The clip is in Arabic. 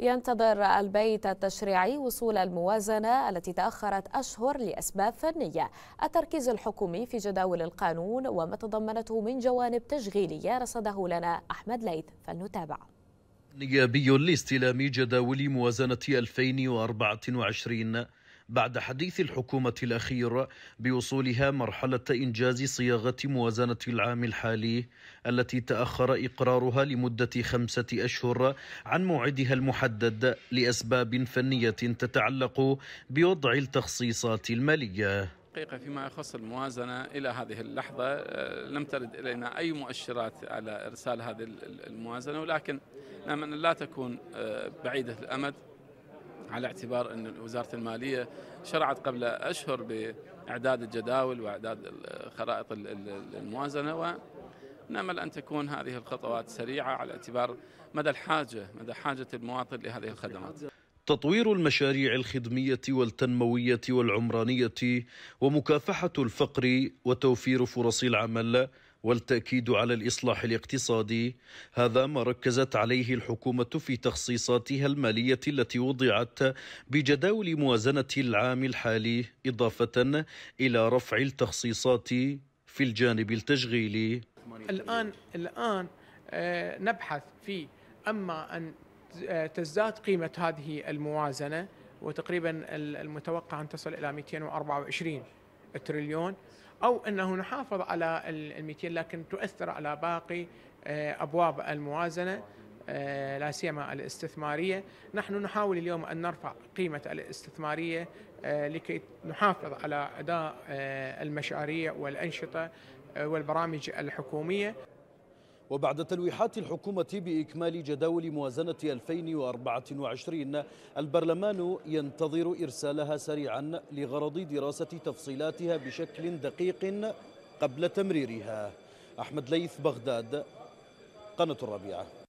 ينتظر البيت التشريعي وصول الموازنة التي تأخرت أشهر لأسباب فنية التركيز الحكومي في جداول القانون وما تضمنته من جوانب تشغيلية رصده لنا أحمد ليث فلنتابع نيابي لاستلام جداول موازنة 2024 بعد حديث الحكومة الأخير بوصولها مرحلة إنجاز صياغة موازنة العام الحالي التي تأخر إقرارها لمدة خمسة أشهر عن موعدها المحدد لأسباب فنية تتعلق بوضع التخصيصات المالية حقيقة فيما يخص الموازنة إلى هذه اللحظة آه، لم ترد إلينا أي مؤشرات على إرسال هذه الموازنة ولكن نأمل نعم، لا تكون آه، بعيدة الأمد على اعتبار أن وزارة المالية شرعت قبل أشهر بإعداد الجداول وإعداد خرائط الموازنة ونأمل أن تكون هذه الخطوات سريعة على اعتبار مدى الحاجة مدى حاجة المواطن لهذه الخدمات تطوير المشاريع الخدميه والتنمويه والعمرانيه ومكافحه الفقر وتوفير فرص العمل والتاكيد على الاصلاح الاقتصادي هذا ما ركزت عليه الحكومه في تخصيصاتها الماليه التي وضعت بجداول موازنه العام الحالي اضافه الى رفع التخصيصات في الجانب التشغيلي الان الان آه، نبحث في اما ان تزداد قيمة هذه الموازنة وتقريبا المتوقع أن تصل إلى 224 تريليون أو أنه نحافظ على ال 200 لكن تؤثر على باقي آه، أبواب الموازنة آه، لا سيما الاستثمارية نحن نحاول اليوم أن نرفع قيمة الاستثمارية آه، لكي نحافظ على أداء المشاريع والأنشطة والبرامج الحكومية وبعد تلويحات الحكومة بإكمال جداول موازنة 2024 البرلمان ينتظر إرسالها سريعا لغرض دراسة تفصيلاتها بشكل دقيق قبل تمريرها أحمد ليث بغداد قناة الربيعة